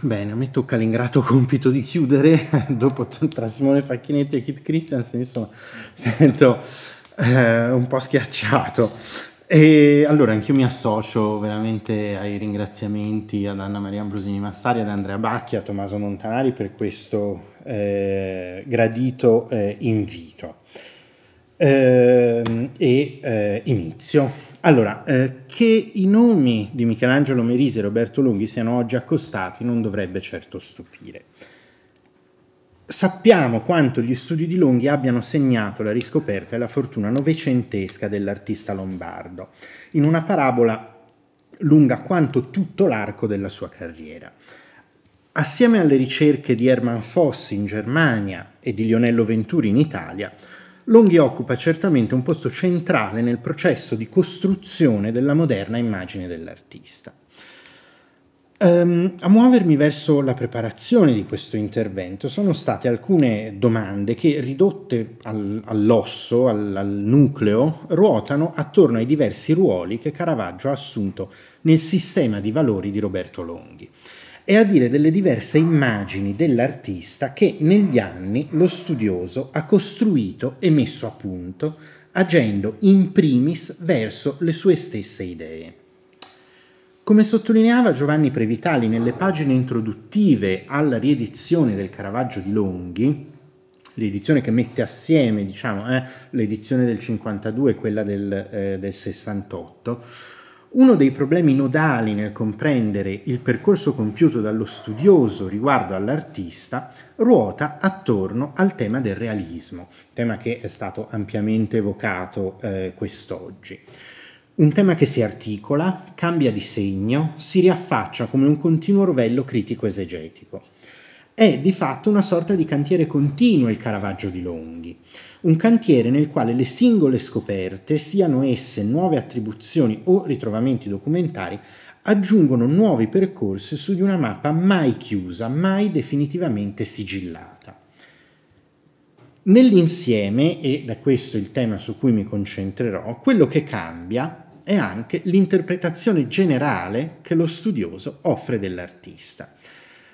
Bene, a me tocca l'ingrato compito di chiudere dopo tra Simone Facchinetti e Kit Christiansen, insomma, sento eh, un po' schiacciato. E allora anch'io mi associo veramente ai ringraziamenti ad Anna Maria Ambrosini Massari, ad Andrea Bacchi, a Tommaso Montanari per questo eh, gradito eh, invito. Ehm, e eh, inizio. Allora, eh, che i nomi di Michelangelo Merisi e Roberto Longhi siano oggi accostati non dovrebbe certo stupire. Sappiamo quanto gli studi di Longhi abbiano segnato la riscoperta e la fortuna novecentesca dell'artista lombardo, in una parabola lunga quanto tutto l'arco della sua carriera. Assieme alle ricerche di Hermann Foss in Germania e di Lionello Venturi in Italia, Longhi occupa certamente un posto centrale nel processo di costruzione della moderna immagine dell'artista. Um, a muovermi verso la preparazione di questo intervento sono state alcune domande che, ridotte al, all'osso, al, al nucleo, ruotano attorno ai diversi ruoli che Caravaggio ha assunto nel sistema di valori di Roberto Longhi e a dire delle diverse immagini dell'artista che negli anni lo studioso ha costruito e messo a punto, agendo in primis verso le sue stesse idee. Come sottolineava Giovanni Previtali nelle pagine introduttive alla riedizione del Caravaggio di Longhi, l'edizione che mette assieme diciamo, eh, l'edizione del 52 e quella del, eh, del 68, uno dei problemi nodali nel comprendere il percorso compiuto dallo studioso riguardo all'artista ruota attorno al tema del realismo, tema che è stato ampiamente evocato eh, quest'oggi. Un tema che si articola, cambia di segno, si riaffaccia come un continuo rovello critico-esegetico. È di fatto una sorta di cantiere continuo il Caravaggio di Longhi, un cantiere nel quale le singole scoperte, siano esse nuove attribuzioni o ritrovamenti documentari, aggiungono nuovi percorsi su di una mappa mai chiusa, mai definitivamente sigillata. Nell'insieme, e da questo il tema su cui mi concentrerò, quello che cambia è anche l'interpretazione generale che lo studioso offre dell'artista.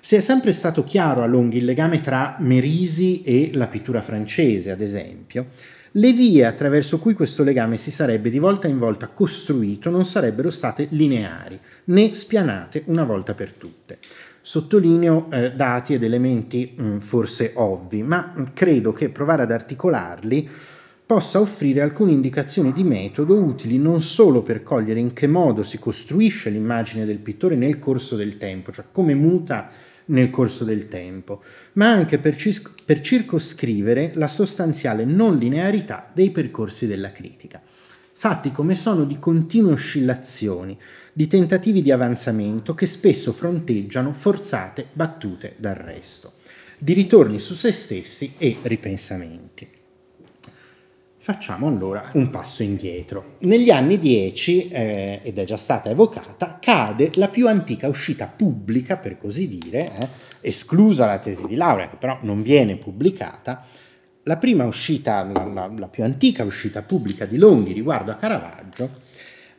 Se è sempre stato chiaro a Longhi il legame tra Merisi e la pittura francese, ad esempio, le vie attraverso cui questo legame si sarebbe di volta in volta costruito non sarebbero state lineari, né spianate una volta per tutte. Sottolineo eh, dati ed elementi mh, mm, forse ovvi, ma mh, mm, credo che provare ad articolarli possa offrire alcune indicazioni di metodo utili non solo per cogliere in che modo si costruisce l'immagine del pittore nel corso del tempo, cioè come muta nel corso del tempo, ma anche per, per circoscrivere la sostanziale non linearità dei percorsi della critica fatti come sono di continue oscillazioni, di tentativi di avanzamento che spesso fronteggiano forzate battute d'arresto, di ritorni su se stessi e ripensamenti. Facciamo allora un passo indietro. Negli anni 10, eh, ed è già stata evocata, cade la più antica uscita pubblica, per così dire, eh, esclusa la tesi di laurea, che però non viene pubblicata, la prima uscita, la, la, la più antica uscita pubblica di Longhi riguardo a Caravaggio,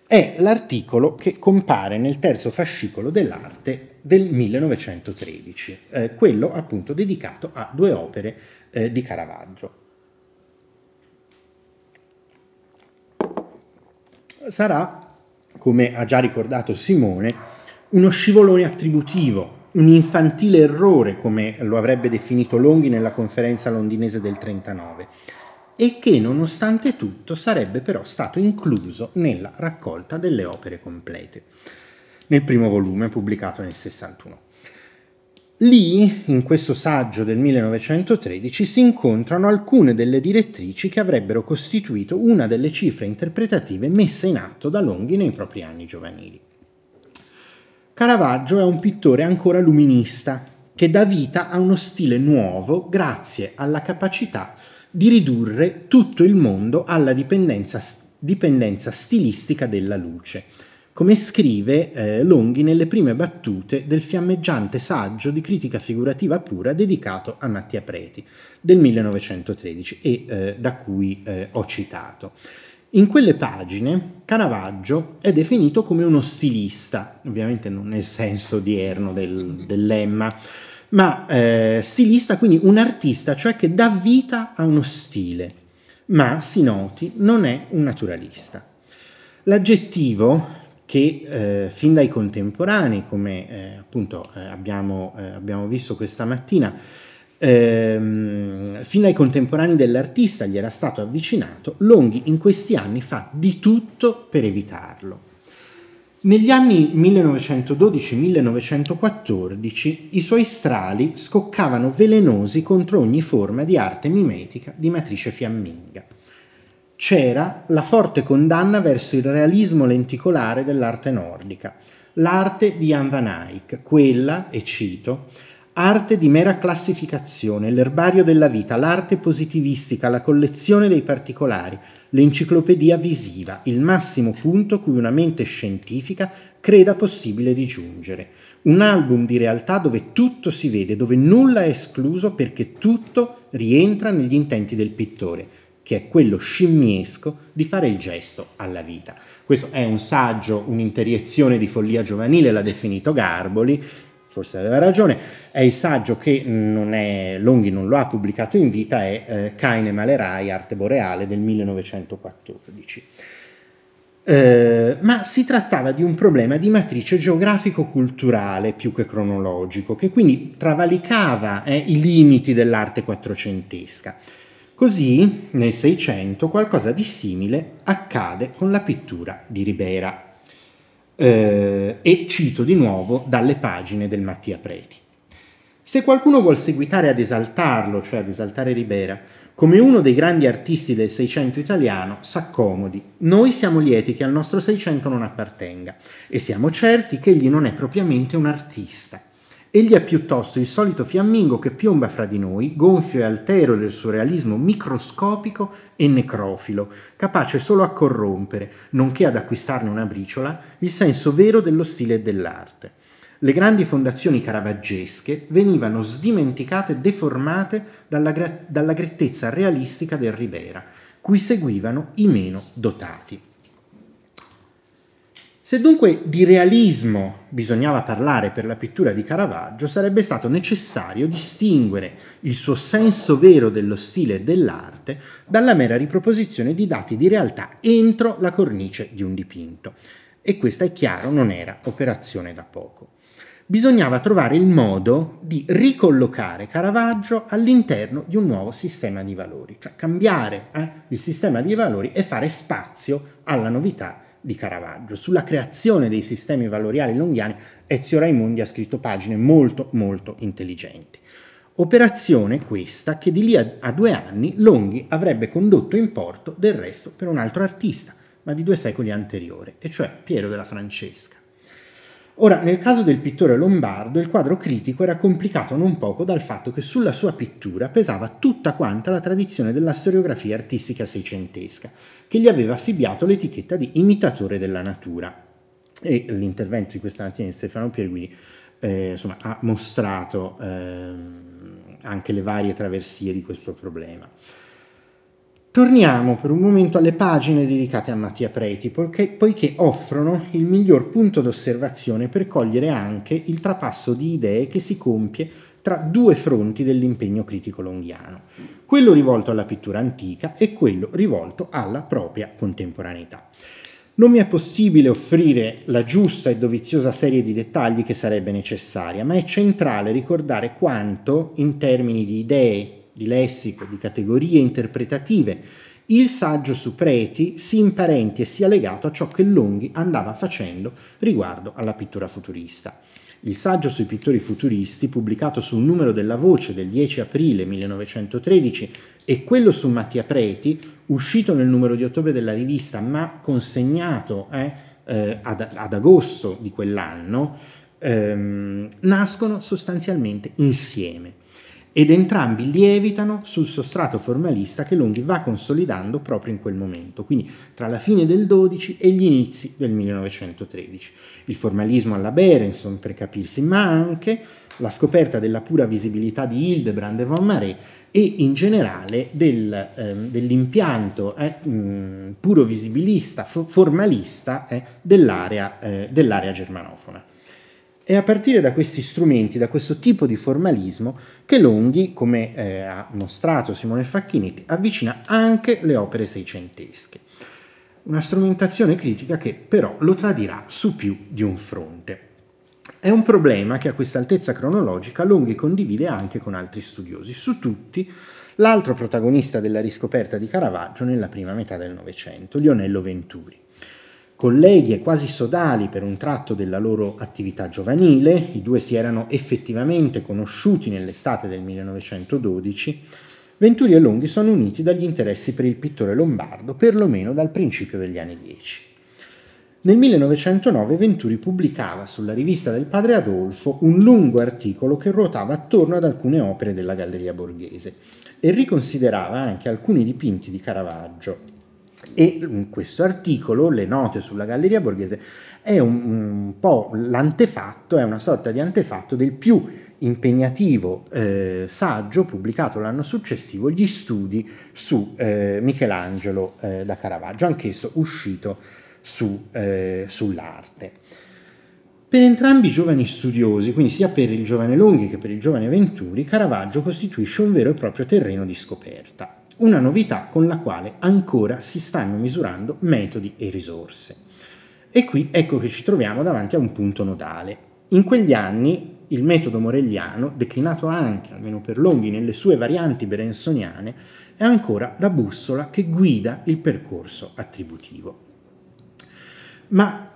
è l'articolo che compare nel terzo fascicolo dell'arte del 1913, eh, quello appunto dedicato a due opere eh, di Caravaggio. sarà, come ha già ricordato Simone, uno scivolone attributivo, un infantile errore, come lo avrebbe definito Longhi nella conferenza londinese del 39, e che nonostante tutto sarebbe però stato incluso nella raccolta delle opere complete, nel primo volume pubblicato nel 61. Lì, in questo saggio del 1913, si incontrano alcune delle direttrici che avrebbero costituito una delle cifre interpretative messe in atto da Longhi nei propri anni giovanili. Caravaggio è un pittore ancora luminista, che dà vita a uno stile nuovo grazie alla capacità di ridurre tutto il mondo alla dipendenza, dipendenza stilistica della luce come scrive eh, Longhi nelle prime battute del fiammeggiante saggio di critica figurativa pura dedicato a Mattia Preti del 1913 e eh, da cui eh, ho citato. In quelle pagine Caravaggio è definito come uno stilista, ovviamente non nel senso odierno del, del lemma, ma eh, stilista, quindi un artista, cioè che dà vita a uno stile, ma si noti non è un naturalista. L'aggettivo che eh, fin dai contemporanei, come eh, appunto eh, abbiamo, eh, abbiamo, visto questa mattina, ehm, fin dai contemporanei dell'artista gli era stato avvicinato, Longhi in questi anni fa di tutto per evitarlo. Negli anni 1912-1914 i suoi strali scoccavano velenosi contro ogni forma di arte mimetica di matrice fiamminga c'era la forte condanna verso il realismo lenticolare dell'arte nordica, l'arte di Jan van Eyck, quella, e cito, arte di mera classificazione, l'erbario della vita, l'arte positivistica, la collezione dei particolari, l'enciclopedia visiva, il massimo punto cui una mente scientifica creda possibile di giungere. Un album di realtà dove tutto si vede, dove nulla è escluso perché tutto rientra negli intenti del pittore che è quello scimmiesco di fare il gesto alla vita. Questo è un saggio, un'interiezione di follia giovanile, l'ha definito Garboli, forse aveva ragione, è il saggio che non è, Longhi non lo ha pubblicato in vita, è eh, Caine Malerai, Arte Boreale del 1914. Eh, ma si trattava di un problema di matrice geografico-culturale più che cronologico, che quindi travalicava eh, i limiti dell'arte quattrocentesca. Così, nel Seicento, qualcosa di simile accade con la pittura di Ribera. Eh, e cito di nuovo dalle pagine del Mattia Preti. Se qualcuno vuol seguitare ad esaltarlo, cioè ad esaltare Ribera, come uno dei grandi artisti del Seicento italiano, s'accomodi. Noi siamo lieti che al nostro Seicento non appartenga e siamo certi che egli non è propriamente un artista. Egli è piuttosto il solito fiammingo che piomba fra di noi, gonfio e altero del suo realismo microscopico e necrofilo, capace solo a corrompere, nonché ad acquistarne una briciola, il senso vero dello stile e dell'arte. Le grandi fondazioni caravaggesche venivano sdimenticate e deformate dalla, dalla grettezza realistica del Ribera, cui seguivano i meno dotati. Se dunque di realismo bisognava parlare per la pittura di Caravaggio, sarebbe stato necessario distinguere il suo senso vero dello stile e dell'arte dalla mera riproposizione di dati di realtà entro la cornice di un dipinto. E questa è chiaro, non era operazione da poco. Bisognava trovare il modo di ricollocare Caravaggio all'interno di un nuovo sistema di valori, cioè cambiare eh, il sistema di valori e fare spazio alla novità di Caravaggio. Sulla creazione dei sistemi valoriali longhiani Ezio Raimondi ha scritto pagine molto molto intelligenti. Operazione questa che di lì a due anni Longhi avrebbe condotto in porto del resto per un altro artista, ma di due secoli anteriore, e cioè Piero della Francesca. Ora, nel caso del pittore lombardo, il quadro critico era complicato non poco dal fatto che sulla sua pittura pesava tutta quanta la tradizione della storiografia artistica seicentesca, che gli aveva affibbiato l'etichetta di imitatore della natura. E l'intervento di questa mattina di Stefano Pierguini eh, ha mostrato eh, anche le varie traversie di questo problema. Torniamo per un momento alle pagine dedicate a Mattia Preti, poiché, poiché offrono il miglior punto d'osservazione per cogliere anche il trapasso di idee che si compie tra due fronti dell'impegno critico longhiano, quello rivolto alla pittura antica e quello rivolto alla propria contemporaneità. Non mi è possibile offrire la giusta e doviziosa serie di dettagli che sarebbe necessaria, ma è centrale ricordare quanto, in termini di idee, di lessico, di categorie interpretative, il saggio su Preti si imparenti e sia legato a ciò che Longhi andava facendo riguardo alla pittura futurista. Il saggio sui pittori futuristi, pubblicato sul numero della voce del 10 aprile 1913, e quello su Mattia Preti, uscito nel numero di ottobre della rivista ma consegnato eh, eh ad, ad, agosto di quell'anno, ehm, nascono sostanzialmente insieme ed entrambi lievitano sul sostrato formalista che Longhi va consolidando proprio in quel momento, quindi tra la fine del 12 e gli inizi del 1913. Il formalismo alla Berenson, per capirsi, ma anche la scoperta della pura visibilità di Hildebrand e von Marais e in generale del, eh, dell'impianto eh, mm, puro visibilista, formalista eh, dell'area, eh, dell'area germanofona. È a partire da questi strumenti, da questo tipo di formalismo, che Longhi, come eh, ha mostrato Simone Facchinetti, avvicina anche le opere seicentesche. Una strumentazione critica che però lo tradirà su più di un fronte. È un problema che a questa altezza cronologica Longhi condivide anche con altri studiosi, su tutti l'altro protagonista della riscoperta di Caravaggio nella prima metà del Novecento, Lionello Venturi colleghi e quasi sodali per un tratto della loro attività giovanile, i due si erano effettivamente conosciuti nell'estate del 1912, Venturi e Longhi sono uniti dagli interessi per il pittore lombardo, perlomeno dal principio degli anni 10. Nel 1909 Venturi pubblicava sulla rivista del padre Adolfo un lungo articolo che ruotava attorno ad alcune opere della Galleria Borghese e riconsiderava anche alcuni dipinti di Caravaggio e questo articolo, Le note sulla Galleria Borghese, è un, un po' l'antefatto, è una sorta di antefatto del più impegnativo eh, saggio pubblicato l'anno successivo, Gli studi su eh, Michelangelo eh, da Caravaggio, anch'esso uscito su, eh, sull'arte. Per entrambi i giovani studiosi, quindi sia per il giovane Longhi che per il giovane Venturi, Caravaggio costituisce un vero e proprio terreno di scoperta una novità con la quale ancora si stanno misurando metodi e risorse. E qui ecco che ci troviamo davanti a un punto nodale. In quegli anni il metodo morelliano, declinato anche, almeno per Longhi, nelle sue varianti berensoniane, è ancora la bussola che guida il percorso attributivo. Ma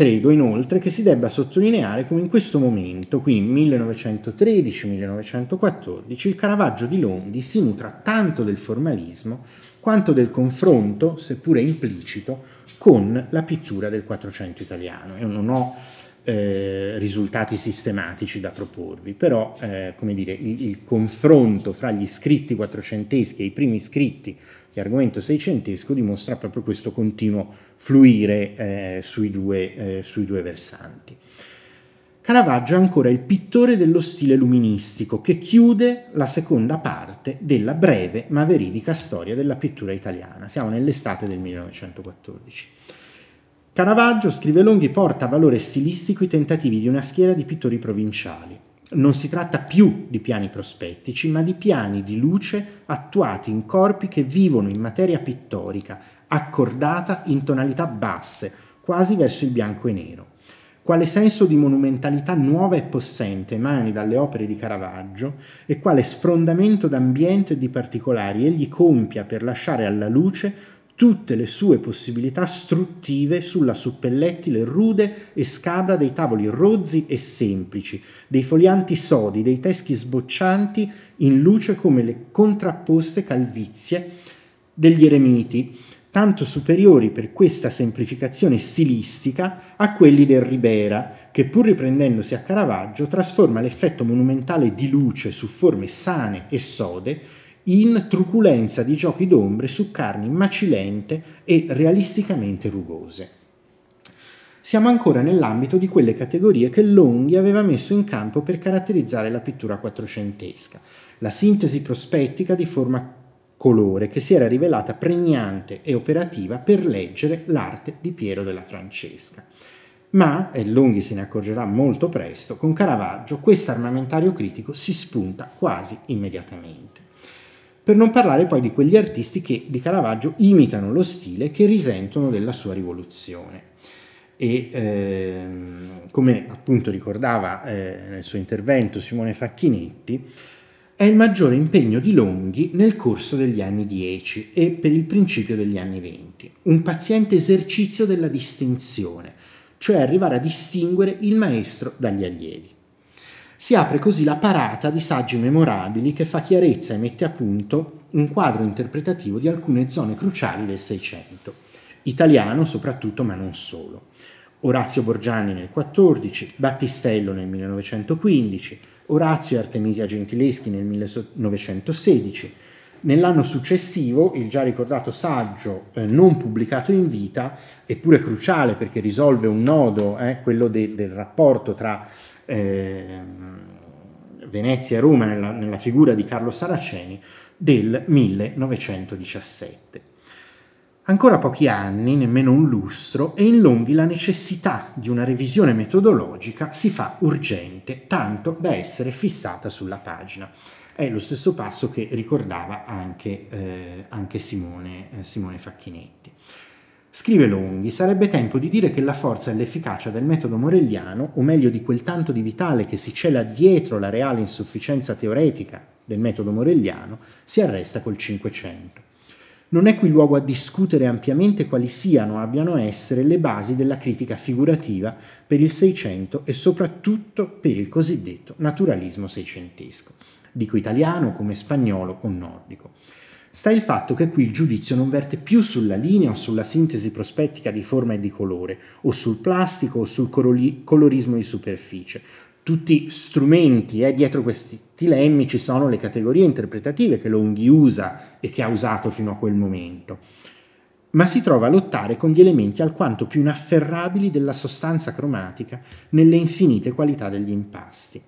Credo inoltre che si debba sottolineare come in questo momento, quindi 1913-1914, il Caravaggio di Longhi si nutra tanto del formalismo quanto del confronto, seppure implicito, con la pittura del Quattrocento italiano. Io non ho eh, risultati sistematici da proporvi, però eh, come dire, il, il confronto fra gli scritti quattrocenteschi e i primi scritti che argomento seicentesco dimostra proprio questo continuo fluire eh, sui, due, eh, sui due versanti. Caravaggio è ancora il pittore dello stile luministico che chiude la seconda parte della breve ma veridica storia della pittura italiana. Siamo nell'estate del 1914. Caravaggio, scrive Longhi, porta a valore stilistico i tentativi di una schiera di pittori provinciali, non si tratta più di piani prospettici, ma di piani di luce attuati in corpi che vivono in materia pittorica, accordata in tonalità basse, quasi verso il bianco e nero. Quale senso di monumentalità nuova e possente emani dalle opere di Caravaggio e quale sfrondamento d'ambiente e di particolari egli compia per lasciare alla luce tutte le sue possibilità struttive sulla suppellettile rude e scabra dei tavoli rozzi e semplici, dei folianti sodi, dei teschi sboccianti in luce come le contrapposte calvizie degli eremiti, tanto superiori per questa semplificazione stilistica a quelli del Ribera, che pur riprendendosi a Caravaggio trasforma l'effetto monumentale di luce su forme sane e sode in truculenza di giochi d'ombre su carni macilente e realisticamente rugose. Siamo ancora nell'ambito di quelle categorie che Longhi aveva messo in campo per caratterizzare la pittura quattrocentesca, la sintesi prospettica di forma colore che si era rivelata pregnante e operativa per leggere l'arte di Piero della Francesca. Ma, e Longhi se ne accorgerà molto presto, con Caravaggio questo armamentario critico si spunta quasi immediatamente per non parlare poi di quegli artisti che di Caravaggio imitano lo stile che risentono della sua rivoluzione. E ehm, come appunto ricordava eh, nel suo intervento Simone Facchinetti, è il maggiore impegno di Longhi nel corso degli anni 10 e per il principio degli anni 20, un paziente esercizio della distinzione, cioè arrivare a distinguere il maestro dagli allievi. Si apre così la parata di saggi memorabili che fa chiarezza e mette a punto un quadro interpretativo di alcune zone cruciali del Seicento, italiano soprattutto ma non solo. Orazio Borgiani nel 14, Battistello nel 1915, Orazio e Artemisia Gentileschi nel 1916. Nell'anno successivo il già ricordato saggio eh, non pubblicato in vita, eppure cruciale perché risolve un nodo, eh, quello de del rapporto tra Ehm, Venezia e Roma nella, nella figura di Carlo Saraceni del 1917. Ancora pochi anni, nemmeno un lustro, e in Longhi la necessità di una revisione metodologica si fa urgente, tanto da essere fissata sulla pagina. È lo stesso passo che ricordava anche, eh, anche Simone, eh, Simone Facchinetti. Scrive Longhi, sarebbe tempo di dire che la forza e l'efficacia del metodo morelliano, o meglio di quel tanto di vitale che si cela dietro la reale insufficienza teoretica del metodo morelliano, si arresta col Cinquecento. Non è qui luogo a discutere ampiamente quali siano o abbiano a essere le basi della critica figurativa per il Seicento e soprattutto per il cosiddetto naturalismo seicentesco, dico italiano come spagnolo o nordico sta il fatto che qui il giudizio non verte più sulla linea o sulla sintesi prospettica di forma e di colore, o sul plastico o sul colorismo di superficie. Tutti strumenti, eh, dietro questi dilemmi ci sono le categorie interpretative che Longhi usa e che ha usato fino a quel momento ma si trova a lottare con gli elementi alquanto più inafferrabili della sostanza cromatica nelle infinite qualità degli impasti.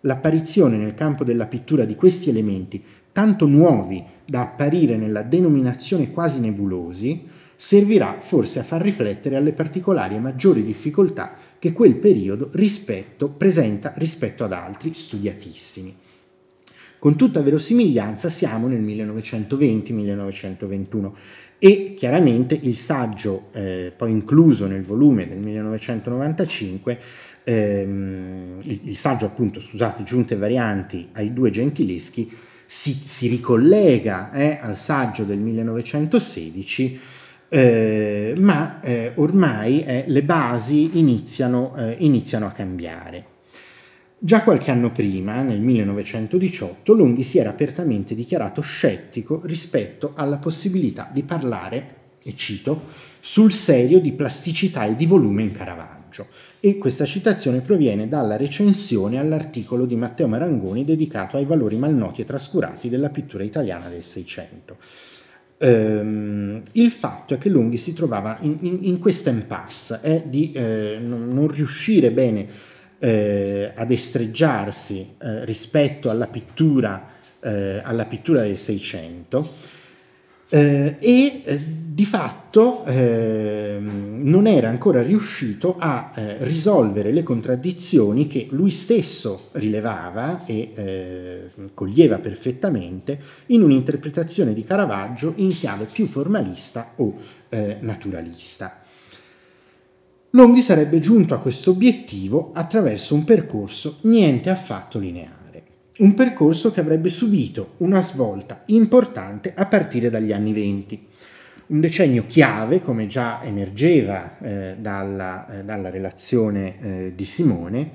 L'apparizione nel campo della pittura di questi elementi tanto nuovi da apparire nella denominazione quasi nebulosi, servirà forse a far riflettere alle particolari e maggiori difficoltà che quel periodo rispetto, presenta rispetto ad altri studiatissimi. Con tutta verosimiglianza siamo nel 1920-1921 e chiaramente il saggio eh, poi incluso nel volume del 1995, ehm, il, il, saggio appunto, scusate, giunte varianti ai due gentileschi, si, si ricollega eh, al saggio del 1916, eh, ma eh, ormai eh, le basi iniziano, eh, iniziano a cambiare. Già qualche anno prima, nel 1918, Lunghi si era apertamente dichiarato scettico rispetto alla possibilità di parlare, e cito, sul serio di plasticità e di volume in caravana. Carpaccio e questa citazione proviene dalla recensione all'articolo di Matteo Marangoni dedicato ai valori malnoti e trascurati della pittura italiana del Seicento. Um, il fatto è che Lunghi si trovava in, in, in questa impasse, è eh, di eh, non riuscire bene eh, ad estreggiarsi eh, rispetto alla pittura, eh, alla pittura del Seicento eh, e eh, di fatto eh, non era ancora riuscito a eh, risolvere le contraddizioni che lui stesso rilevava e eh, coglieva perfettamente in un'interpretazione di Caravaggio in chiave più formalista o eh, naturalista. Longhi sarebbe giunto a questo obiettivo attraverso un percorso niente affatto lineare un percorso che avrebbe subito una svolta importante a partire dagli anni venti. Un decennio chiave, come già emergeva eh, dalla, eh, dalla, relazione eh, di Simone,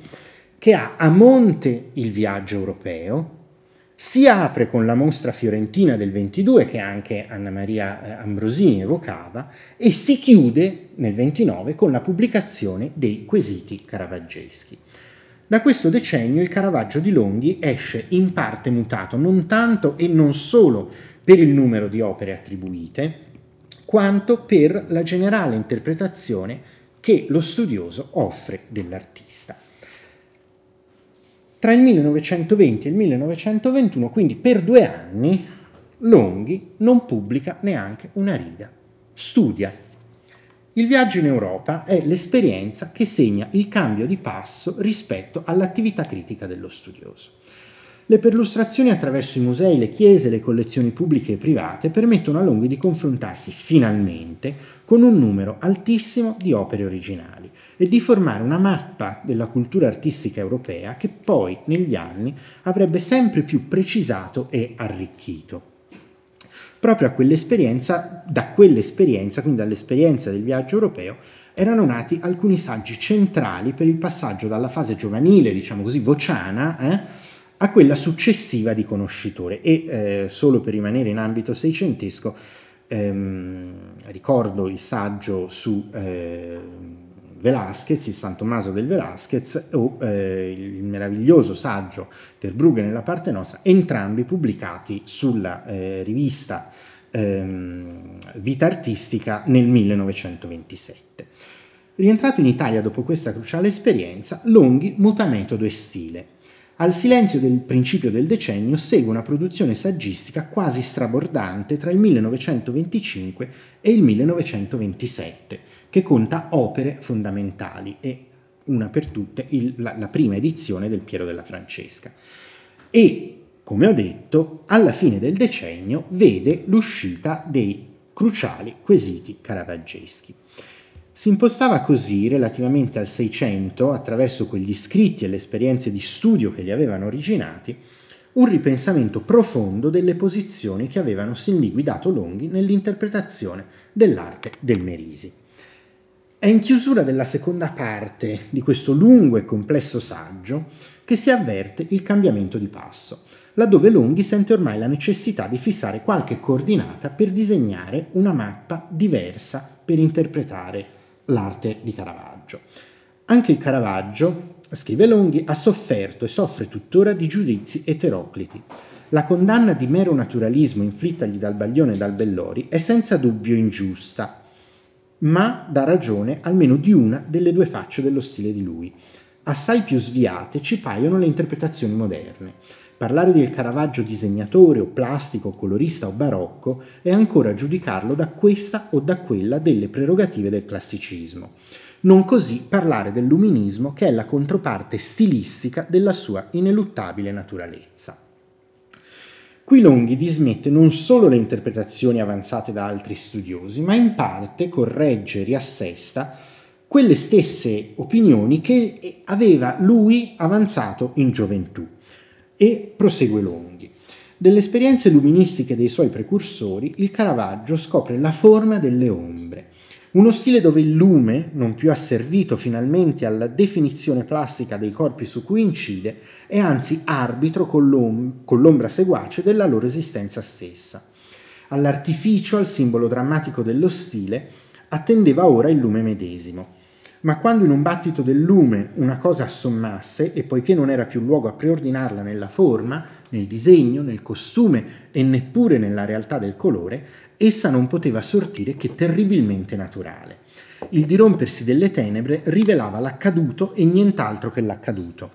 che ha a monte il viaggio europeo, si apre con la mostra fiorentina del 22 che anche Anna Maria eh, Ambrosini evocava e si chiude nel 29 con la pubblicazione dei quesiti caravaggeschi. Da questo decennio il Caravaggio di Longhi esce in parte mutato, non tanto e non solo per il numero di opere attribuite, quanto per la generale interpretazione che lo studioso offre dell'artista. Tra il 1920 e il 1921, quindi per due anni, Longhi non pubblica neanche una riga, studia il viaggio in Europa è l'esperienza che segna il cambio di passo rispetto all'attività critica dello studioso. Le perlustrazioni attraverso i musei, le chiese, le collezioni pubbliche e private permettono a Longhi di confrontarsi finalmente con un numero altissimo di opere originali e di formare una mappa della cultura artistica europea che poi negli anni avrebbe sempre più precisato e arricchito proprio a quell'esperienza, da quell'esperienza, quindi dall'esperienza del viaggio europeo, erano nati alcuni saggi centrali per il passaggio dalla fase giovanile, diciamo così, vociana, eh, a quella successiva di conoscitore. E eh, solo per rimanere in ambito seicentesco, ehm, ricordo il saggio su... Eh, Velasquez, il San Tommaso del Velasquez o eh, il meraviglioso saggio Ter Brugge nella parte nostra, entrambi pubblicati sulla eh, rivista ehm, Vita Artistica nel 1927. Rientrato in Italia dopo questa cruciale esperienza, Longhi muta metodo e stile. Al silenzio del principio del decennio segue una produzione saggistica quasi strabordante tra il 1925 e il 1927 che conta opere fondamentali e una per tutte il, la, la prima edizione del Piero della Francesca. E, come ho detto, alla fine del decennio vede l'uscita dei cruciali quesiti caravaggeschi. Si impostava così relativamente al Seicento, attraverso quegli scritti e le esperienze di studio che li avevano originati, un ripensamento profondo delle posizioni che avevano sin lì guidato Longhi nell'interpretazione dell'arte del Merisi. È in chiusura della seconda parte di questo lungo e complesso saggio che si avverte il cambiamento di passo, laddove Longhi sente ormai la necessità di fissare qualche coordinata per disegnare una mappa diversa per interpretare l'arte di Caravaggio. Anche il Caravaggio, scrive Longhi, ha sofferto e soffre tuttora di giudizi eterocliti. La condanna di mero naturalismo inflittagli dal Baglione e dal Bellori è senza dubbio ingiusta, ma dà ragione almeno di una delle due facce dello stile di lui. Assai più sviate ci paiono le interpretazioni moderne. Parlare del Caravaggio disegnatore o plastico, colorista o barocco è ancora giudicarlo da questa o da quella delle prerogative del classicismo. Non così parlare dell'uminismo che è la controparte stilistica della sua ineluttabile naturalezza. Qui Longhi dismette non solo le interpretazioni avanzate da altri studiosi, ma in parte corregge e riassesta quelle stesse opinioni che aveva lui avanzato in gioventù. E prosegue Longhi. Delle esperienze luministiche dei suoi precursori, il Caravaggio scopre la forma delle ombre, uno stile dove il lume, non più asservito finalmente alla definizione plastica dei corpi su cui incide, è anzi arbitro con, l'om- con l'ombra seguace della loro esistenza stessa. All'artificio, al simbolo drammatico dello stile, attendeva ora il lume medesimo ma quando in un battito del lume una cosa assommasse, e poiché non era più luogo a preordinarla nella forma, nel disegno, nel costume e neppure nella realtà del colore, essa non poteva sortire che terribilmente naturale. Il dirompersi delle tenebre rivelava l'accaduto e nient'altro che l'accaduto,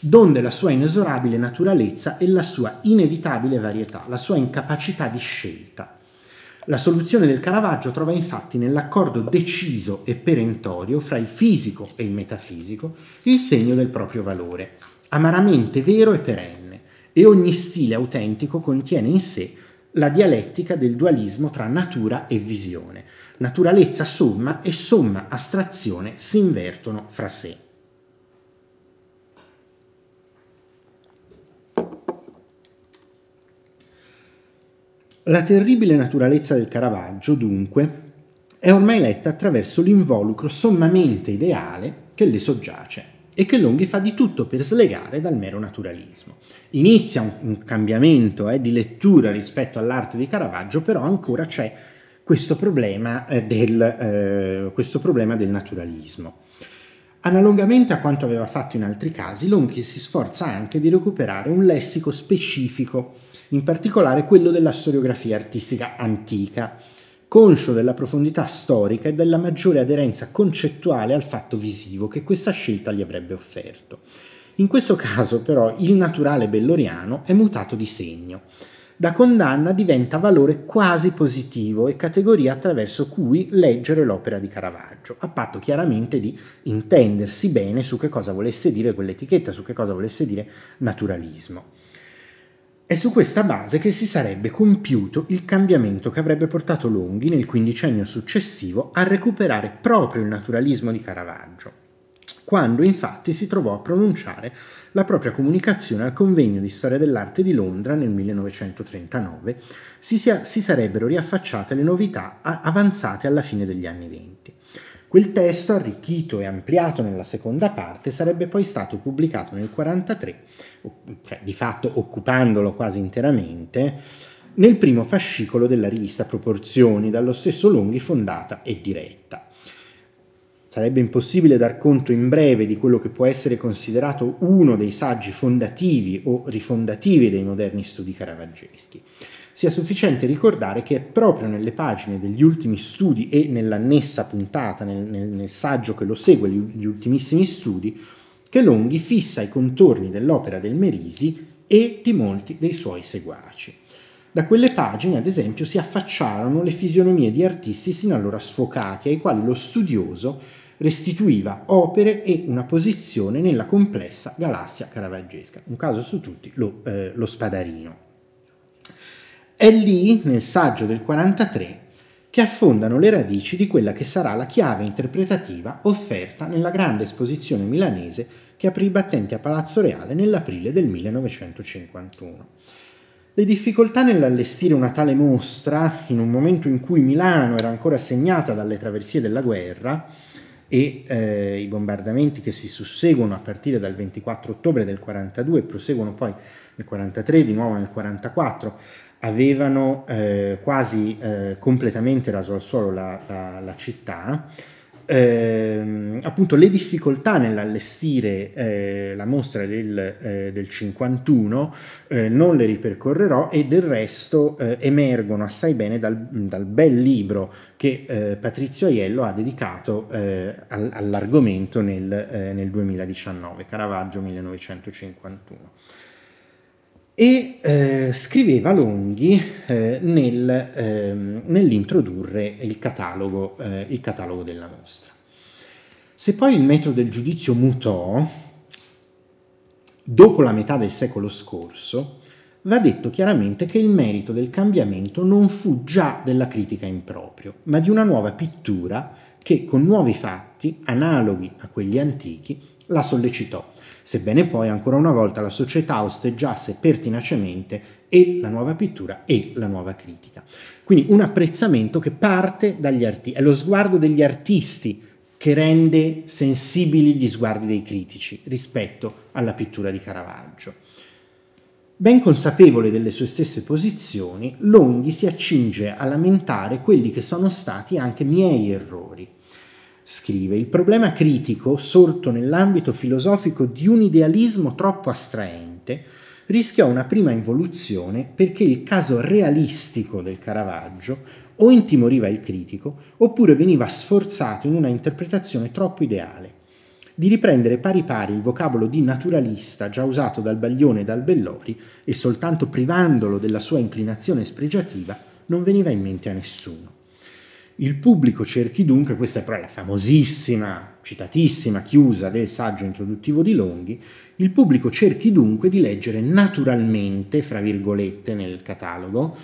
donde la sua inesorabile naturalezza e la sua inevitabile varietà, la sua incapacità di scelta. La soluzione del Caravaggio trova infatti nell'accordo deciso e perentorio fra il fisico e il metafisico il segno del proprio valore, amaramente vero e perenne, e ogni stile autentico contiene in sé la dialettica del dualismo tra natura e visione. Naturalezza somma e somma astrazione si invertono fra sé. La terribile naturalezza del Caravaggio, dunque, è ormai letta attraverso l'involucro sommamente ideale che le soggiace e che Longhi fa di tutto per slegare dal mero naturalismo. Inizia un, un cambiamento eh, di lettura rispetto all'arte di Caravaggio, però ancora c'è questo problema, eh, del, eh, questo problema del naturalismo. Analogamente a quanto aveva fatto in altri casi, Longhi si sforza anche di recuperare un lessico specifico in particolare quello della storiografia artistica antica, conscio della profondità storica e della maggiore aderenza concettuale al fatto visivo che questa scelta gli avrebbe offerto. In questo caso però il naturale belloriano è mutato di segno. Da condanna diventa valore quasi positivo e categoria attraverso cui leggere l'opera di Caravaggio, a patto chiaramente di intendersi bene su che cosa volesse dire quell'etichetta, su che cosa volesse dire naturalismo. È su questa base che si sarebbe compiuto il cambiamento che avrebbe portato Longhi nel quindicennio successivo a recuperare proprio il naturalismo di Caravaggio, quando infatti si trovò a pronunciare la propria comunicazione al convegno di storia dell'arte di Londra nel 1939, si, sia, si sarebbero riaffacciate le novità avanzate alla fine degli anni 20. Quel testo, arricchito e ampliato nella seconda parte, sarebbe poi stato pubblicato nel 1943, cioè di fatto occupandolo quasi interamente, nel primo fascicolo della rivista Proporzioni, dallo stesso Longhi fondata e diretta. Sarebbe impossibile dar conto in breve di quello che può essere considerato uno dei saggi fondativi o rifondativi dei moderni studi caravaggeschi sia sufficiente ricordare che proprio nelle pagine degli ultimi studi e nell'annessa puntata, nel, nel, nel saggio che lo segue, gli, gli ultimissimi studi, che Longhi fissa i contorni dell'opera del Merisi e di molti dei suoi seguaci. Da quelle pagine, ad esempio, si affacciarono le fisionomie di artisti sino allora sfocati, ai quali lo studioso restituiva opere e una posizione nella complessa galassia caravaggesca. Un caso su tutti, lo, eh, lo Spadarino. È lì, nel saggio del 43, che affondano le radici di quella che sarà la chiave interpretativa offerta nella grande esposizione milanese che aprì i battenti a Palazzo Reale nell'aprile del 1951. Le difficoltà nell'allestire una tale mostra, in un momento in cui Milano era ancora segnata dalle traversie della guerra e eh, i bombardamenti che si susseguono a partire dal 24 ottobre del 42 e proseguono poi nel 43, di nuovo nel 44, avevano eh, quasi eh, completamente raso al suolo la, la, la città, eh, appunto le difficoltà nell'allestire eh, la mostra del, eh, del 51 eh, non le ripercorrerò e del resto eh, emergono assai bene dal, dal bel libro che eh, Patrizio Aiello ha dedicato all'argomento nel, nel 2019, Caravaggio 1951 e eh, scriveva Longhi eh, nel, ehm, nell'introdurre il catalogo, eh, il catalogo, della mostra. Se poi il metro del giudizio mutò, dopo la metà del secolo scorso, va detto chiaramente che il merito del cambiamento non fu già della critica in proprio, ma di una nuova pittura che con nuovi fatti, analoghi a quelli antichi, la sollecitò sebbene poi ancora una volta la società osteggiasse pertinacemente e la nuova pittura e la nuova critica. Quindi un apprezzamento che parte dagli artisti, è lo sguardo degli artisti che rende sensibili gli sguardi dei critici rispetto alla pittura di Caravaggio. Ben consapevole delle sue stesse posizioni, Longhi si accinge a lamentare quelli che sono stati anche miei errori scrive, il problema critico sorto nell'ambito filosofico di un idealismo troppo astraente rischiò una prima involuzione perché il caso realistico del Caravaggio o intimoriva il critico oppure veniva sforzato in una interpretazione troppo ideale, di riprendere pari pari il vocabolo di naturalista già usato dal Baglione e dal Bellori e soltanto privandolo della sua inclinazione spregiativa non veniva in mente a nessuno. Il pubblico cerchi dunque, questa è però la famosissima, citatissima chiusa del saggio introduttivo di Longhi, il pubblico cerchi dunque di leggere naturalmente, fra virgolette, nel catalogo,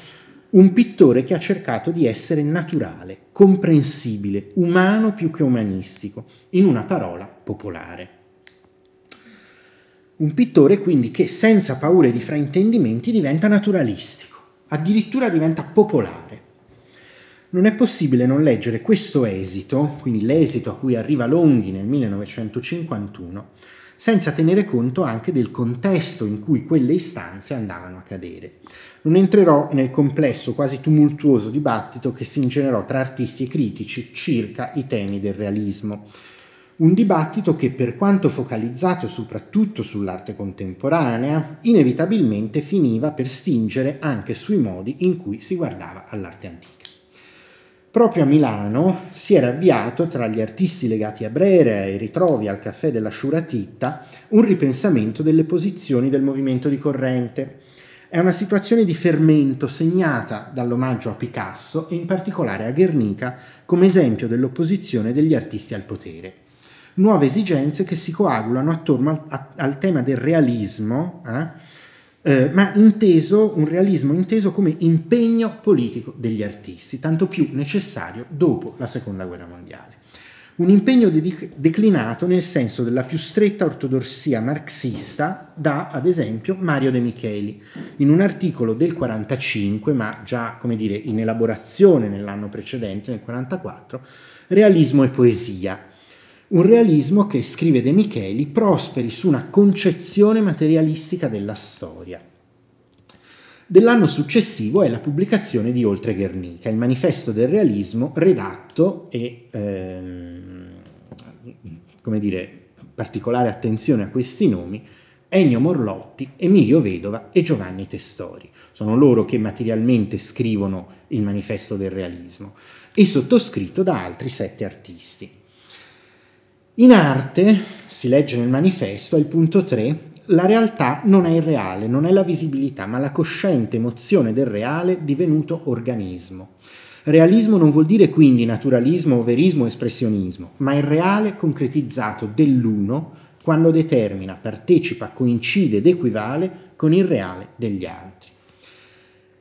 un pittore che ha cercato di essere naturale, comprensibile, umano più che umanistico, in una parola popolare. Un pittore quindi che senza paure di fraintendimenti diventa naturalistico, addirittura diventa popolare non è possibile non leggere questo esito, quindi l'esito a cui arriva Longhi nel 1951, senza tenere conto anche del contesto in cui quelle istanze andavano a cadere. Non entrerò nel complesso, quasi tumultuoso dibattito che si ingenerò tra artisti e critici circa i temi del realismo. Un dibattito che, per quanto focalizzato soprattutto sull'arte contemporanea, inevitabilmente finiva per stingere anche sui modi in cui si guardava all'arte antica proprio a Milano si era avviato tra gli artisti legati a Brera, e ai ritrovi, al caffè della Sciuratitta, un ripensamento delle posizioni del movimento di corrente. È una situazione di fermento segnata dall'omaggio a Picasso e in particolare a Guernica come esempio dell'opposizione degli artisti al potere. Nuove esigenze che si coagulano attorno al, a, al tema del realismo, eh? eh, ma inteso, un realismo inteso come impegno politico degli artisti, tanto più necessario dopo la seconda guerra mondiale. Un impegno de- declinato nel senso della più stretta ortodossia marxista da, ad esempio, Mario De Micheli, in un articolo del 1945, ma già, come dire, in elaborazione nell'anno precedente, nel 1944, Realismo e poesia, un realismo che, scrive De Micheli, prosperi su una concezione materialistica della storia. Dell'anno successivo è la pubblicazione di Oltre Guernica, il manifesto del realismo redatto e, ehm, come dire, particolare attenzione a questi nomi, Ennio Morlotti, Emilio Vedova e Giovanni Testori. Sono loro che materialmente scrivono il manifesto del realismo e sottoscritto da altri sette artisti. In arte, si legge nel manifesto, al punto 3, la realtà non è il reale, non è la visibilità, ma la cosciente emozione del reale divenuto organismo. Realismo non vuol dire quindi naturalismo, verismo, espressionismo, ma il reale concretizzato dell'uno quando determina, partecipa, coincide ed equivale con il reale degli altri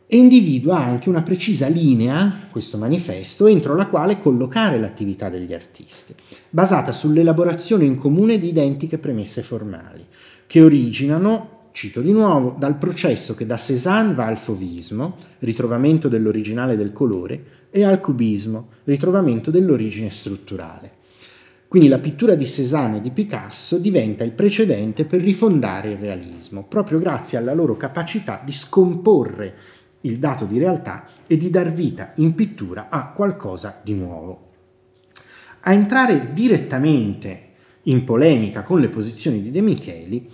e individua anche una precisa linea, questo manifesto, entro la quale collocare l'attività degli artisti, basata sull'elaborazione in comune di identiche premesse formali, che originano cito di nuovo, dal processo che da Cézanne va al fovismo, ritrovamento dell'originale del colore, e al cubismo, ritrovamento dell'origine strutturale. Quindi la pittura di Cézanne e di Picasso diventa il precedente per rifondare il realismo, proprio grazie alla loro capacità di scomporre il dato di realtà e di dar vita in pittura a qualcosa di nuovo. A entrare direttamente in polemica con le posizioni di De Micheli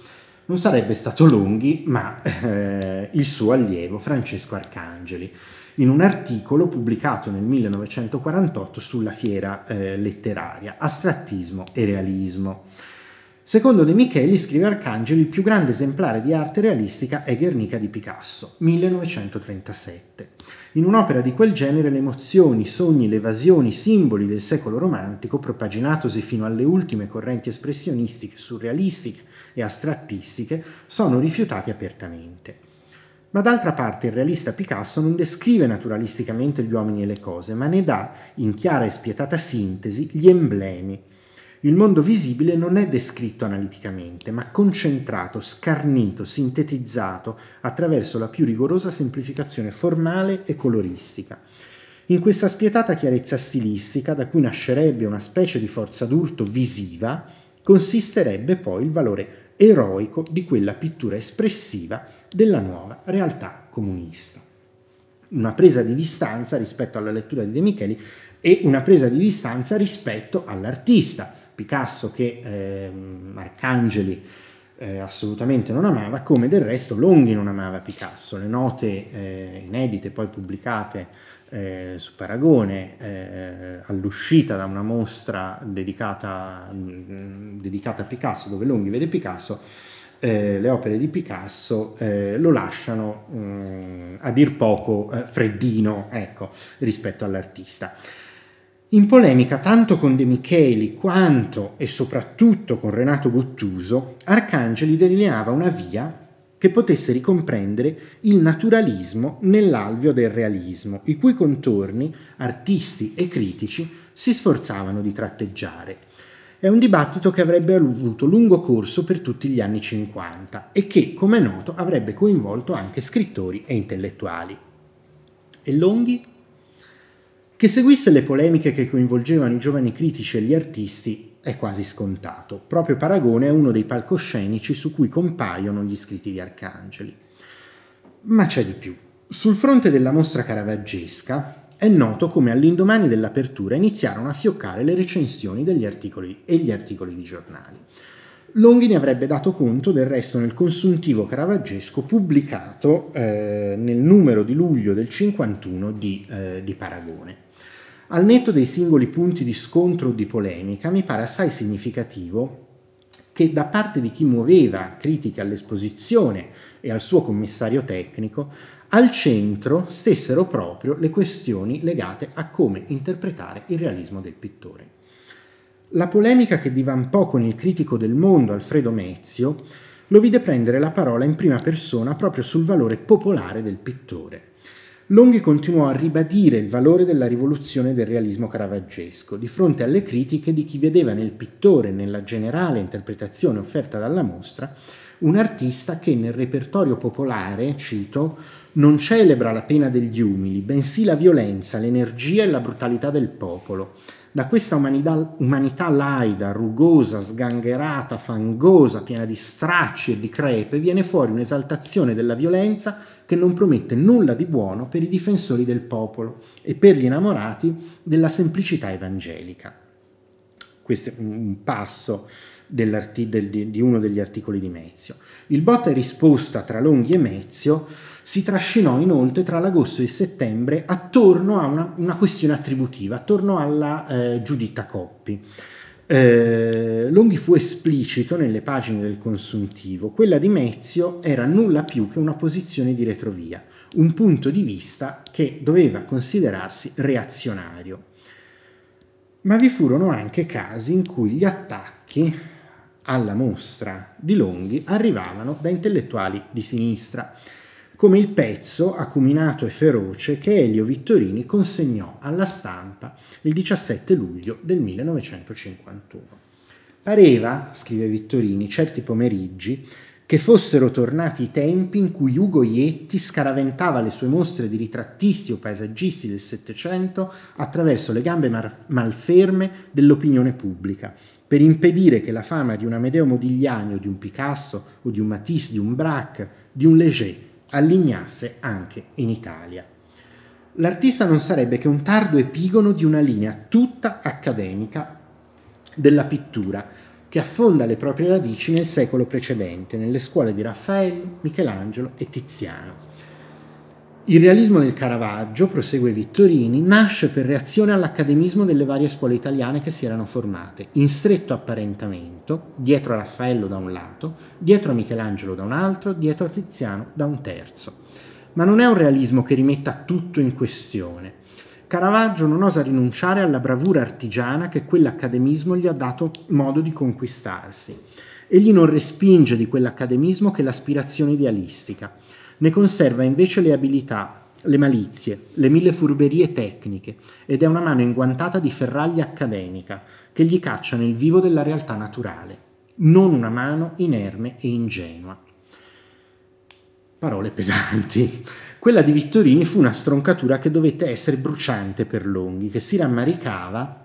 non sarebbe stato Longhi, ma eh, il suo allievo Francesco Arcangeli, in un articolo pubblicato nel 1948 sulla fiera eh, letteraria Astrattismo e Realismo. Secondo De Micheli, scrive Arcangeli, il più grande esemplare di arte realistica è Guernica di Picasso, 1937. In un'opera di quel genere le emozioni, i sogni, le evasioni, i simboli del secolo romantico, propaginatosi fino alle ultime correnti espressionistiche, surrealistiche e astrattistiche, sono rifiutati apertamente. Ma d'altra parte il realista Picasso non descrive naturalisticamente gli uomini e le cose, ma ne dà, in chiara e spietata sintesi, gli emblemi, il mondo visibile non è descritto analiticamente, ma concentrato, scarnito, sintetizzato attraverso la più rigorosa semplificazione formale e coloristica. In questa spietata chiarezza stilistica, da cui nascerebbe una specie di forza d'urto visiva, consisterebbe poi il valore eroico di quella pittura espressiva della nuova realtà comunista. Una presa di distanza rispetto alla lettura di De Micheli e una presa di distanza rispetto all'artista, Picasso che eh, Arcangeli eh, assolutamente non amava, come del resto Longhi non amava Picasso. Le note eh, inedite poi pubblicate eh, su Paragone eh, all'uscita da una mostra dedicata, mh, mm, dedicata, a Picasso, dove Longhi vede Picasso, eh, le opere di Picasso lo lasciano mh, mm, a dir poco freddino ecco, rispetto all'artista in polemica tanto con De Micheli quanto e soprattutto con Renato Gottuso, Arcangeli delineava una via che potesse ricomprendere il naturalismo nell'alveo del realismo, i cui contorni artisti e critici si sforzavano di tratteggiare. È un dibattito che avrebbe avuto lungo corso per tutti gli anni 50 e che, come è noto, avrebbe coinvolto anche scrittori e intellettuali. E Longhi? Che seguisse le polemiche che coinvolgevano i giovani critici e gli artisti è quasi scontato. Proprio Paragone è uno dei palcoscenici su cui compaiono gli scritti di Arcangeli. Ma c'è di più. Sul fronte della mostra caravaggesca, è noto come all'indomani dell'apertura iniziarono a fioccare le recensioni degli articoli e gli articoli di giornali. Longhi ne avrebbe dato conto del resto nel consuntivo caravaggesco pubblicato eh, nel numero di luglio del 51 di, eh, di Paragone. Al netto dei singoli punti di scontro o di polemica, mi pare assai significativo che da parte di chi muoveva critiche all'esposizione e al suo commissario tecnico, al centro stessero proprio le questioni legate a come interpretare il realismo del pittore. La polemica che divampò con il critico del mondo Alfredo Mezio lo vide prendere la parola in prima persona proprio sul valore popolare del pittore Longhi continuò a ribadire il valore della rivoluzione del realismo caravaggesco di fronte alle critiche di chi vedeva nel pittore, nella generale interpretazione offerta dalla mostra, un artista che nel repertorio popolare, cito, non celebra la pena degli umili, bensì la violenza, l'energia e la brutalità del popolo da questa umanità, umanità laida, rugosa, sgangherata, fangosa, piena di stracci e di crepe, viene fuori un'esaltazione della violenza che non promette nulla di buono per i difensori del popolo e per gli innamorati della semplicità evangelica. Questo è un passo del, di uno degli articoli di Mezio. Il botta e risposta tra Longhi e Mezio si trascinò inoltre tra l'agosto e il settembre attorno a una, una questione attributiva, attorno alla eh, Giuditta Coppi. Eh, Longhi fu esplicito nelle pagine del consuntivo, quella di Mezio era nulla più che una posizione di retrovia, un punto di vista che doveva considerarsi reazionario. Ma vi furono anche casi in cui gli attacchi alla mostra di Longhi arrivavano da intellettuali di sinistra come il pezzo acuminato e feroce che Elio Vittorini consegnò alla stampa il 17 luglio del 1951. Pareva, scrive Vittorini, certi pomeriggi, che fossero tornati i tempi in cui Ugo Ietti scaraventava le sue mostre di ritrattisti o paesaggisti del Settecento attraverso le gambe malferme dell'opinione pubblica, per impedire che la fama di un Amedeo Modigliani o di un Picasso o di un Matisse, di un Braque, di un Leger allignasse anche in Italia. L'artista non sarebbe che un tardo epigono di una linea tutta accademica della pittura che affonda le proprie radici nel secolo precedente, nelle scuole di Raffaello, Michelangelo e Tiziano. Il realismo del Caravaggio, prosegue Vittorini, nasce per reazione all'accademismo delle varie scuole italiane che si erano formate, in stretto apparentamento, dietro a Raffaello da un lato, dietro a Michelangelo da un altro, dietro a Tiziano da un terzo. Ma non è un realismo che rimetta tutto in questione. Caravaggio non osa rinunciare alla bravura artigiana che quell'accademismo gli ha dato modo di conquistarsi. Egli non respinge di quell'accademismo che l'aspirazione idealistica ne conserva invece le abilità, le malizie, le mille furberie tecniche ed è una mano inguantata di ferraglia accademica che gli caccia nel vivo della realtà naturale, non una mano inerme e ingenua. Parole pesanti. Quella di Vittorini fu una stroncatura che dovette essere bruciante per Longhi, che si rammaricava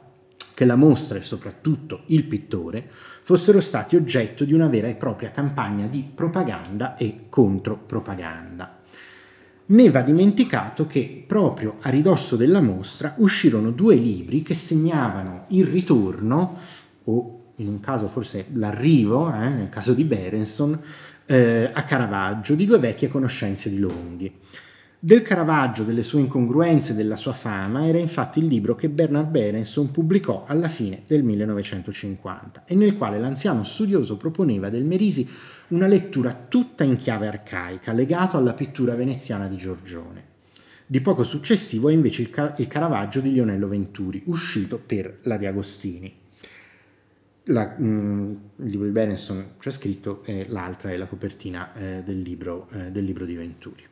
che la mostra e soprattutto il pittore fossero stati oggetto di una vera e propria campagna di propaganda e contropropaganda. Ne va dimenticato che proprio a ridosso della mostra uscirono due libri che segnavano il ritorno, o in un caso forse l'arrivo, eh, nel caso di Berenson, eh, a Caravaggio, di due vecchie conoscenze di Longhi. Del Caravaggio, delle sue incongruenze della sua fama era infatti il libro che Bernard Berenson pubblicò alla fine del 1950 e nel quale l'anziano studioso proponeva del Merisi una lettura tutta in chiave arcaica, legato alla pittura veneziana di Giorgione. Di poco successivo è invece il, Car- il Caravaggio di Lionello Venturi, uscito per la Di Agostini. La, mm, il libro di Berenson c'è scritto e l'altra è la copertina eh, del, libro, eh, del libro di Venturi.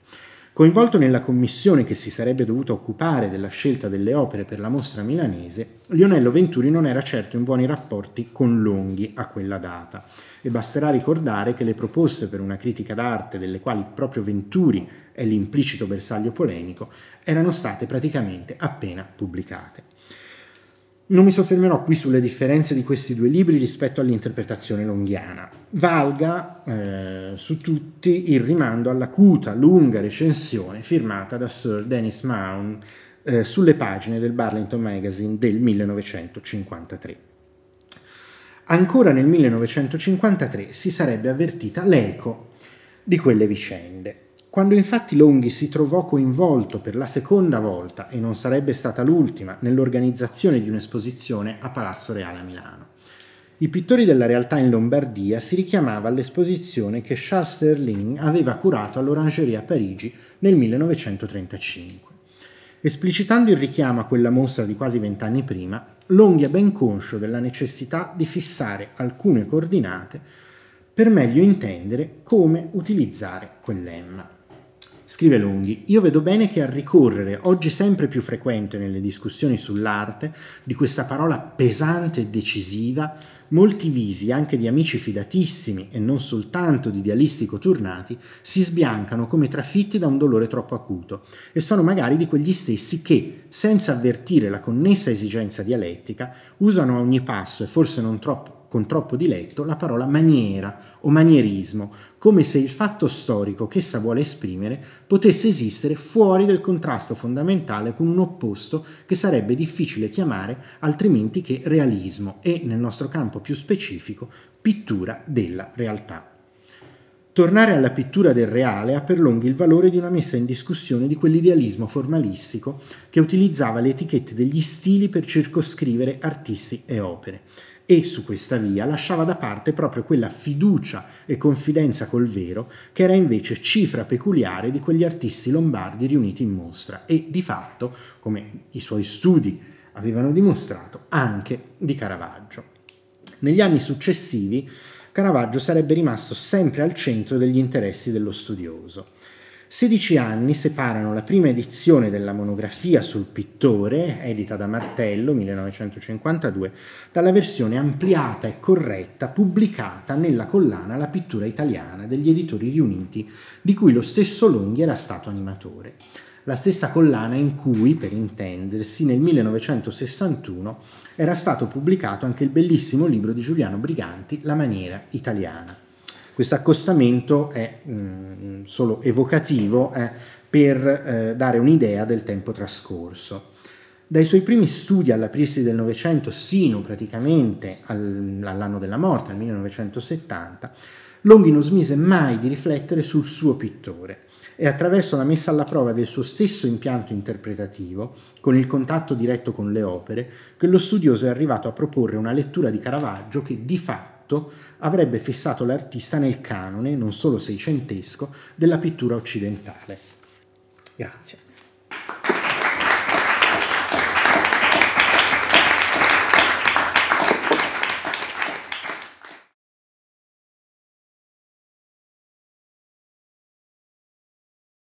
Coinvolto nella commissione che si sarebbe dovuta occupare della scelta delle opere per la mostra milanese, Lionello Venturi non era certo in buoni rapporti con Longhi a quella data e basterà ricordare che le proposte per una critica d'arte delle quali proprio Venturi è l'implicito bersaglio polemico erano state praticamente appena pubblicate. Non mi soffermerò qui sulle differenze di questi due libri rispetto all'interpretazione longhiana. Valga eh, su tutti il rimando all'acuta, lunga recensione firmata da Sir Dennis Mahon eh, sulle pagine del Burlington Magazine del 1953. Ancora nel 1953 si sarebbe avvertita l'eco di quelle vicende. Quando infatti Longhi si trovò coinvolto per la seconda volta, e non sarebbe stata l'ultima, nell'organizzazione di un'esposizione a Palazzo Reale a Milano. I pittori della realtà in Lombardia si richiamava all'esposizione che Charles Sterling aveva curato all'Orangeria a Parigi nel 1935. Esplicitando il richiamo a quella mostra di quasi vent'anni prima, Longhi è ben conscio della necessità di fissare alcune coordinate per meglio intendere come utilizzare quell'emma. Scrive Longhi, io vedo bene che a ricorrere, oggi sempre più frequente nelle discussioni sull'arte, di questa parola pesante e decisiva, molti visi, anche di amici fidatissimi e non soltanto di idealisti coturnati, si sbiancano come trafitti da un dolore troppo acuto e sono magari di quegli stessi che, senza avvertire la connessa esigenza dialettica, usano a ogni passo e forse non troppo con troppo diletto la parola maniera o manierismo, come se il fatto storico che essa vuole esprimere potesse esistere fuori del contrasto fondamentale con un opposto che sarebbe difficile chiamare altrimenti che realismo e, nel nostro campo più specifico, pittura della realtà. Tornare alla pittura del reale ha per lunghi il valore di una messa in discussione di quell'idealismo formalistico che utilizzava le etichette degli stili per circoscrivere artisti e opere e su questa via lasciava da parte proprio quella fiducia e confidenza col vero che era invece cifra peculiare di quegli artisti lombardi riuniti in mostra e di fatto, come i suoi studi avevano dimostrato, anche di Caravaggio. Negli anni successivi Caravaggio sarebbe rimasto sempre al centro degli interessi dello studioso 16 anni separano la prima edizione della monografia sul pittore, edita da Martello 1952, dalla versione ampliata e corretta pubblicata nella collana La pittura italiana degli editori riuniti, di cui lo stesso Longhi era stato animatore. La stessa collana in cui, per intendersi, nel 1961 era stato pubblicato anche il bellissimo libro di Giuliano Briganti La maniera italiana. Questo accostamento è mh, mm, solo evocativo eh, per eh, dare un'idea del tempo trascorso. Dai suoi primi studi alla del Novecento sino praticamente al, all'anno della morte, al 1970, Longhi non smise mai di riflettere sul suo pittore e attraverso la messa alla prova del suo stesso impianto interpretativo, con il contatto diretto con le opere, che lo studioso è arrivato a proporre una lettura di Caravaggio che di fatto avrebbe fissato l'artista nel canone, non solo seicentesco, della pittura occidentale. Grazie.